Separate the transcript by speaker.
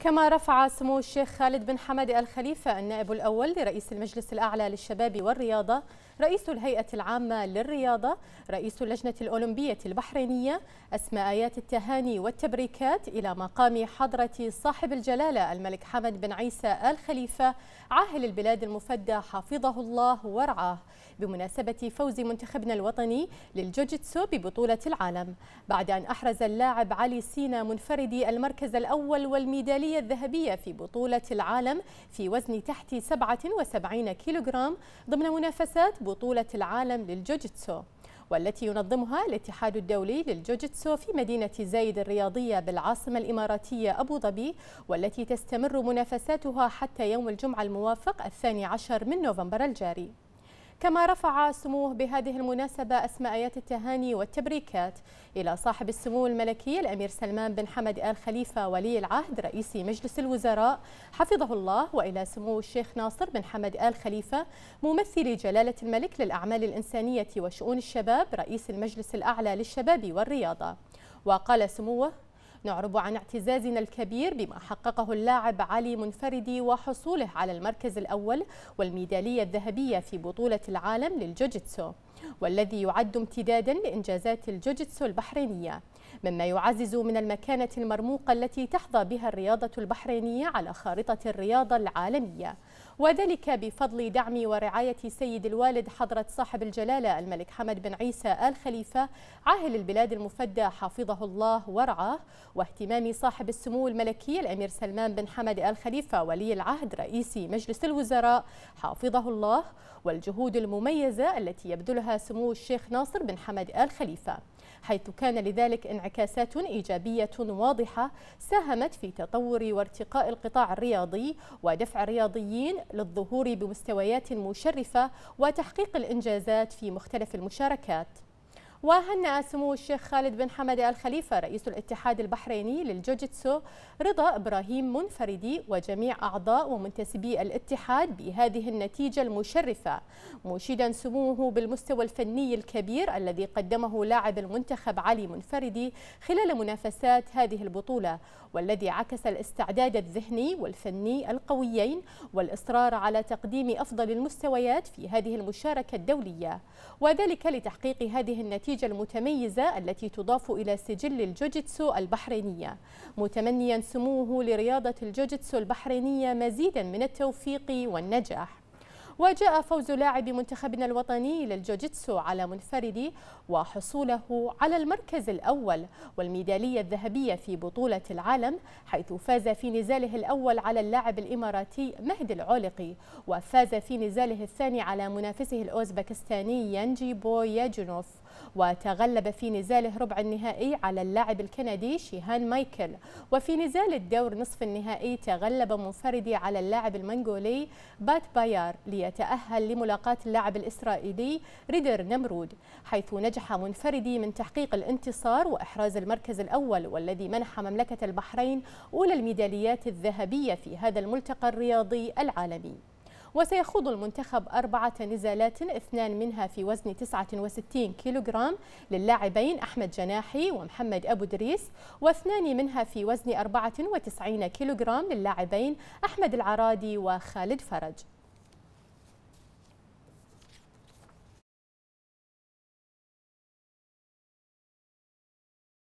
Speaker 1: كما رفع سمو الشيخ خالد بن حمد الخليفة النائب الأول لرئيس المجلس الأعلى للشباب والرياضة رئيس الهيئة العامة للرياضة رئيس اللجنة الأولمبية البحرينية أسماء آيات التهاني والتبريكات إلى مقام حضرة صاحب الجلالة الملك حمد بن عيسى آل خليفة عاهل البلاد المفدى حفظه الله ورعاه بمناسبة فوز منتخبنا الوطني للجوجيتسو ببطولة العالم بعد أن أحرز اللاعب علي سينا منفردي المركز الأول والميدالي الميدالية الذهبية في بطولة العالم في وزن تحت 77 كيلوغرام ضمن منافسات بطولة العالم للجوجيتسو والتي ينظمها الاتحاد الدولي للجوجيتسو في مدينة زايد الرياضية بالعاصمة الإماراتية أبو ظبي والتي تستمر منافساتها حتى يوم الجمعة الموافق الثاني عشر من نوفمبر الجاري كما رفع سموه بهذه المناسبة أسماء آيات التهاني والتبريكات إلى صاحب السمو الملكي الأمير سلمان بن حمد آل خليفة ولي العهد رئيس مجلس الوزراء حفظه الله وإلى سمو الشيخ ناصر بن حمد آل خليفة ممثل جلالة الملك للأعمال الإنسانية وشؤون الشباب رئيس المجلس الأعلى للشباب والرياضة وقال سموه نعرب عن اعتزازنا الكبير بما حققه اللاعب علي منفردي وحصوله على المركز الأول والميدالية الذهبية في بطولة العالم للجوجيتسو والذي يعد امتدادا لإنجازات الجوجيتسو البحرينية مما يعزز من المكانة المرموقة التي تحظى بها الرياضة البحرينية على خارطة الرياضة العالمية وذلك بفضل دعم ورعاية سيد الوالد حضرة صاحب الجلالة الملك حمد بن عيسى آل خليفة عاهل البلاد المفدى حفظه الله ورعاه واهتمام صاحب السمو الملكي الأمير سلمان بن حمد آل خليفة ولي العهد رئيس مجلس الوزراء حافظه الله والجهود المميزة التي يبذلها سمو الشيخ ناصر بن حمد آل خليفة حيث كان لذلك انعكاسات إيجابية واضحة ساهمت في تطور وارتقاء القطاع الرياضي ودفع الرياضيين للظهور بمستويات مشرفة وتحقيق الإنجازات في مختلف المشاركات وهنأ سمو الشيخ خالد بن حمد الخليفة رئيس الاتحاد البحريني للجوجيتسو رضا إبراهيم منفردي وجميع أعضاء ومنتسبي الاتحاد بهذه النتيجة المشرفة مشيدا سموه بالمستوى الفني الكبير الذي قدمه لاعب المنتخب علي منفردي خلال منافسات هذه البطولة والذي عكس الاستعداد الذهني والفني القويين والإصرار على تقديم أفضل المستويات في هذه المشاركة الدولية وذلك لتحقيق هذه النتيجة النتيجة المتميزة التي تضاف إلى سجل الجوجيتسو البحرينية متمنيا سموه لرياضة الجوجيتسو البحرينية مزيدا من التوفيق والنجاح وجاء فوز لاعب منتخبنا الوطني للجوجيتسو على منفرد وحصوله على المركز الأول والميدالية الذهبية في بطولة العالم حيث فاز في نزاله الأول على اللاعب الإماراتي مهدي العولقي وفاز في نزاله الثاني على منافسه الأوزبكستاني ينجي ياجنوف وتغلب في نزاله ربع النهائي على اللاعب الكندي شيهان مايكل وفي نزال الدور نصف النهائي تغلب منفردي على اللاعب المنغولي بات بايار ليتأهل لملاقاة اللاعب الإسرائيلي ريدر نمرود حيث نجح منفردي من تحقيق الانتصار وإحراز المركز الأول والذي منح مملكة البحرين أولى الميداليات الذهبية في هذا الملتقى الرياضي العالمي وسيخوض المنتخب أربعة نزالات اثنان منها في وزن 69 كيلوغرام للاعبين أحمد جناحي ومحمد أبو دريس واثنان منها في وزن 94 كيلوغرام للاعبين أحمد العرادي وخالد فرج